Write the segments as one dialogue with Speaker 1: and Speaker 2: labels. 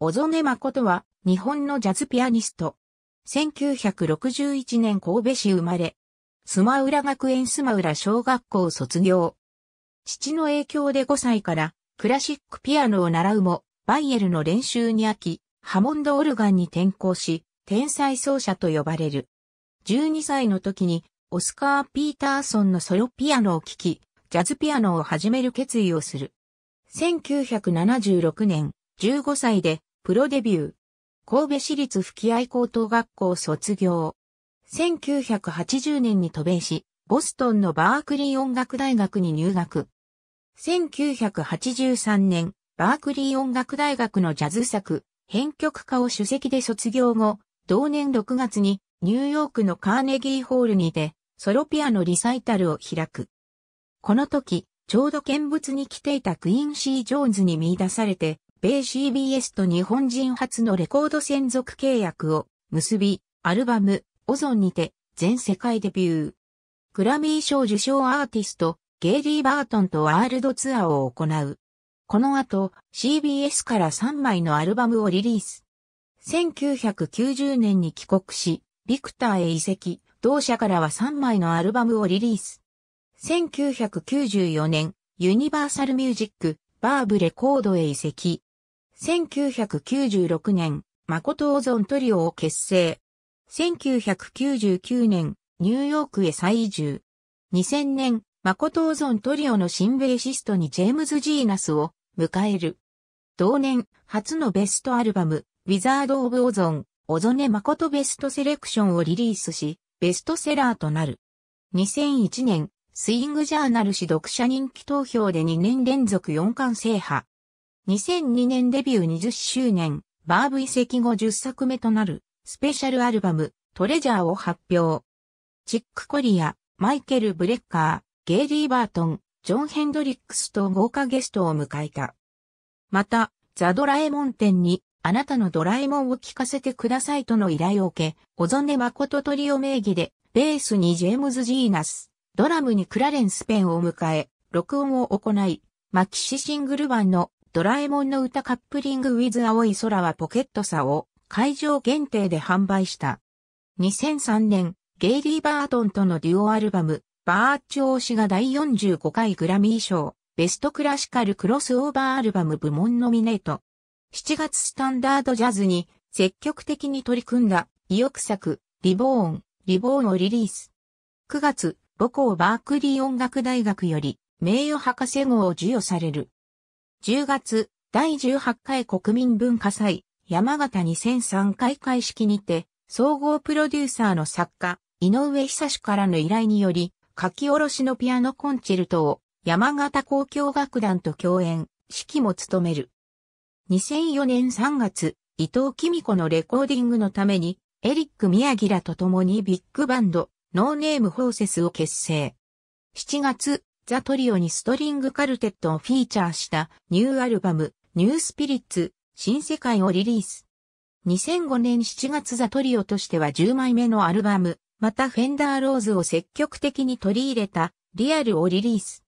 Speaker 1: 小曽根誠は、日本のジャズピアニスト。1961年神戸市生まれ。スマウラ学園スマウラ小学校卒業。父の影響で5歳からクラシックピアノを習うも、バイエルの練習に飽き、ハモンドオルガンに転校し、天才奏者と呼ばれる。12歳の時に、オスカー・ピーターソンのソロピアノを聴き、ジャズピアノを始める決意をする。1976年、15歳でプロデビュー。神戸市立吹合高等学校卒業。1980年に渡米し、ボストンのバークリー音楽大学に入学。1983年、バークリー音楽大学のジャズ作、編曲家を首席で卒業後、同年6月にニューヨークのカーネギーホールにて、ソロピアのリサイタルを開く。この時、ちょうど見物に来ていたクインシー・ジョーンズに見出されて、米 CBS と日本人初のレコード専属契約を結び、アルバム、オゾンにて全世界デビュー。グラミー賞受賞アーティスト、ゲイリー・バートンとワールドツアーを行う。この後、CBS から3枚のアルバムをリリース。1990年に帰国し、ビクターへ移籍、同社からは3枚のアルバムをリリース。1994年、ユニバーサルミュージック、バーブレコードへ移籍。1996年、誠オゾントリオを結成。1999年、ニューヨークへ再移住。2000年、誠オゾントリオの新ベーシストにジェームズ・ジーナスを迎える。同年、初のベストアルバム、ウィザード・オブ・オゾン、オゾネ・誠ベストセレクションをリリースし、ベストセラーとなる。2001年、スイングジャーナル誌読者人気投票で2年連続4冠制覇。2002年デビュー20周年、バーブ遺跡後10作目となる、スペシャルアルバム、トレジャーを発表。チック・コリア、マイケル・ブレッカー、ゲイリー・バートン、ジョン・ヘンドリックスと豪華ゲストを迎えた。また、ザ・ドラえもん展に、あなたのドラえもんを聞かせてくださいとの依頼を受け、小曽根誠トリオ名義で、ベースにジェームズ・ジーナス、ドラムにクラレンス・ペンを迎え、録音を行い、マキシシングル版のドラえもんの歌カップリングウィズ青い空はポケット差を会場限定で販売した。2003年、ゲイリー・バートンとのデュオアルバム、バーチョー氏が第45回グラミー賞、ベストクラシカルクロスオーバーアルバム部門ノミネート。7月スタンダードジャズに積極的に取り組んだ意欲作、リボーン、リボーンをリリース。9月、母校バークリー音楽大学より名誉博士号を授与される。10月、第18回国民文化祭、山形2003開会式にて、総合プロデューサーの作家、井上久志からの依頼により、書き下ろしのピアノコンチェルトを山形交響楽団と共演、指揮も務める。2004年3月、伊藤美子のレコーディングのために、エリック宮城らと共にビッグバンド、ノーネームホーセスを結成。7月、ザ・トリオにストリングカルテットをフィーチャーしたニューアルバム、ニュースピリッツ、新世界をリリース。2005年7月ザ・トリオとしては10枚目のアルバム、またフェンダーローズを積極的に取り入れたリアルをリリース。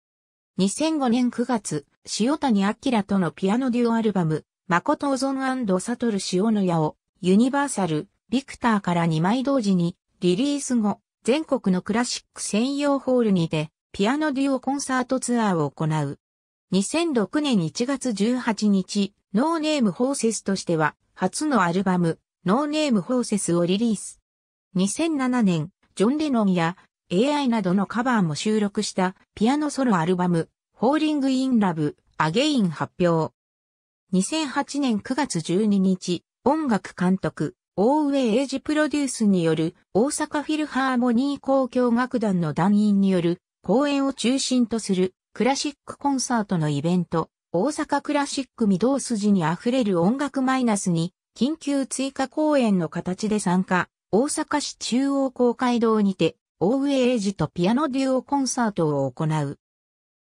Speaker 1: 2005年9月、塩谷明とのピアノデュオアルバム、誠オゾンサトル塩の矢をユニバーサル、ビクターから2枚同時にリリース後、全国のクラシック専用ホールにてピアノデュオコンサートツアーを行う。2006年1月18日、ノーネームホーセスとしては、初のアルバム、ノーネームホーセスをリリース。2007年、ジョン・レノンや AI などのカバーも収録したピアノソロアルバム、ホーリング・イン・ラブ、アゲイン発表。2008年9月12日、音楽監督、大上英治プロデュースによる大阪フィルハーモニー交響楽団の団員による公演を中心とするクラシックコンサートのイベント、大阪クラシック御堂筋に溢れる音楽マイナスに、緊急追加公演の形で参加、大阪市中央公会堂にて、大上英二とピアノデュオコンサートを行う。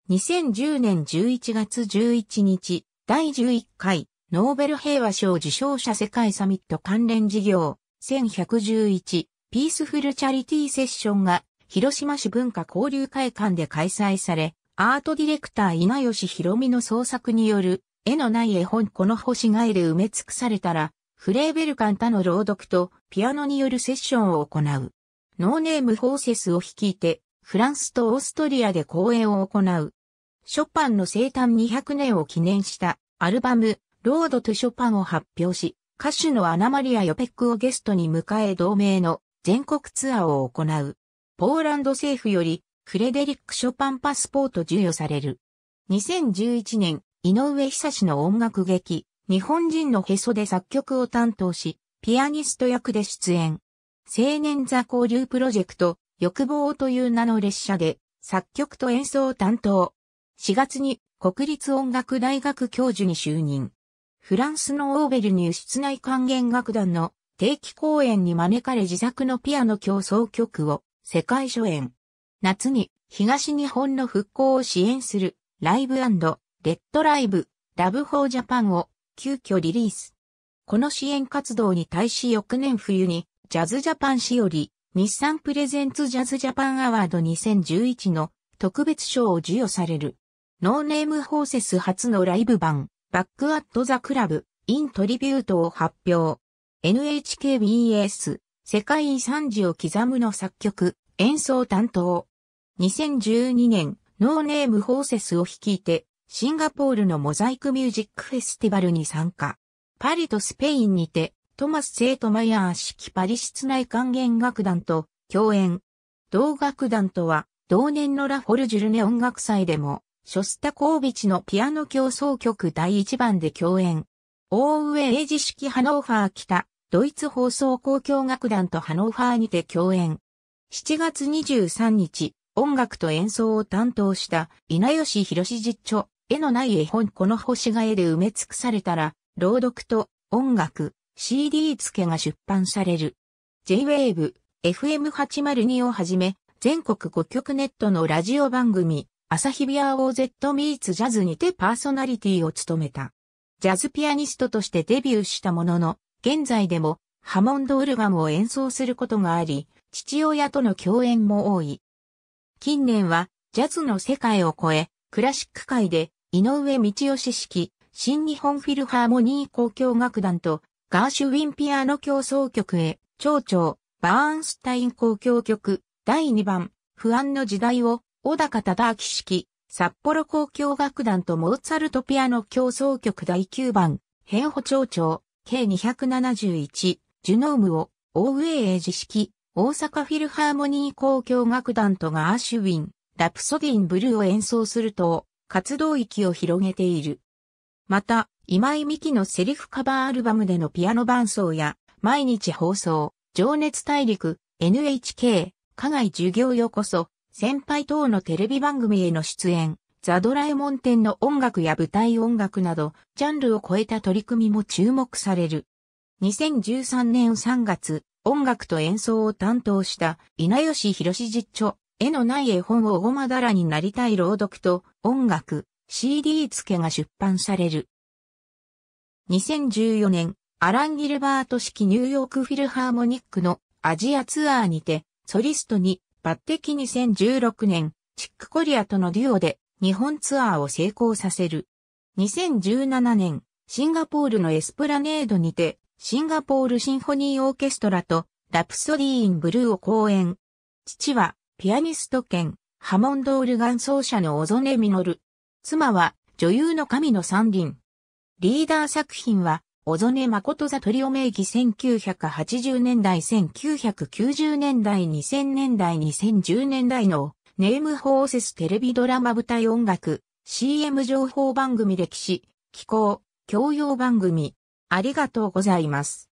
Speaker 1: 2010年11月11日、第11回、ノーベル平和賞受賞者世界サミット関連事業、1111、ピースフルチャリティセッションが広島市文化交流会館で開催され、アートディレクター稲吉博美の創作による、絵のない絵本この星がえで埋め尽くされたら、フレーベルカンタの朗読とピアノによるセッションを行う。ノーネームフォーセスを率いて、フランスとオーストリアで公演を行う。ショパンの生誕200年を記念したアルバム、ロードとショパンを発表し、歌手のアナマリア・ヨペックをゲストに迎え同盟の全国ツアーを行う。ポーランド政府より、フレデリック・ショパンパスポート授与される。2011年、井上久志の音楽劇、日本人のへそで作曲を担当し、ピアニスト役で出演。青年座交流プロジェクト、欲望という名の列車で、作曲と演奏を担当。4月に国立音楽大学教授に就任。フランスのオーベルニュー室内管弦楽団の定期公演に招かれ自作のピアノ競奏曲を世界初演。夏に東日本の復興を支援するライブレッドライブラブフォージャパンを急遽リリース。この支援活動に対し翌年冬にジャズジャパン氏より日産プレゼンツジャズジャパンアワード2011の特別賞を授与される。ノーネームホーセス初のライブ版バックアットザクラブイントリビュートを発表。NHKBS 世界遺産時を刻むの作曲、演奏担当。2012年、ノーネームホーセスを率いて、シンガポールのモザイクミュージックフェスティバルに参加。パリとスペインにて、トマス・セート・マイヤー式パリ室内管弦楽団と共演。同楽団とは、同年のラフォルジュルネ音楽祭でも、ショスタコービチのピアノ競争曲第1番で共演。大上英ジ式ハノーファー北ドイツ放送交響楽団とハノーファーにて共演。7月23日、音楽と演奏を担当した稲吉博実著、絵のない絵本この星が絵で埋め尽くされたら、朗読と音楽、CD 付けが出版される。J-Wave、FM802 をはじめ、全国5局ネットのラジオ番組、朝日ビア OZ ミーツジャズにてパーソナリティを務めた。ジャズピアニストとしてデビューしたものの、現在でもハモンド・ウルガムを演奏することがあり、父親との共演も多い。近年はジャズの世界を超え、クラシック界で井上道義式、新日本フィルハーモニー交響楽団とガーシュウィンピアノ競争曲へ、蝶々、バーンスタイン交響曲、第2番、不安の時代を、小高忠明式、札幌交響楽団とモーツァルトピアノ競争曲第9番、変歩蝶々、計271、ジュノームを、大上英字式、大阪フィルハーモニー交響楽団とガーシュウィン、ラプソディンブルーを演奏すると、活動域を広げている。また、今井美希のセリフカバーアルバムでのピアノ伴奏や、毎日放送、情熱大陸、NHK、課外授業よこそ、先輩等のテレビ番組への出演、ザ・ドラえもん展の音楽や舞台音楽など、ジャンルを超えた取り組みも注目される。2013年3月、音楽と演奏を担当した稲吉博士実著、絵のない絵本をごまだらになりたい朗読と音楽、CD 付けが出版される。2014年、アラン・ギルバート式ニューヨークフィルハーモニックのアジアツアーにて、ソリストに抜擢2016年、チックコリアとのデュオで日本ツアーを成功させる。2017年、シンガポールのエスプラネードにて、シンガポールシンフォニーオーケストラと、ラプソディーンブルーを公演。父は、ピアニスト兼、ハモンドオルガン奏者のオゾネ・ミノル。妻は、女優の神の三輪。リーダー作品は、オゾネ・マコトリオ名義1980年代1990年代2000年代2010年代のネームホーセステレビドラマ舞台音楽、CM 情報番組歴史、気候、教養番組。ありがとうございます。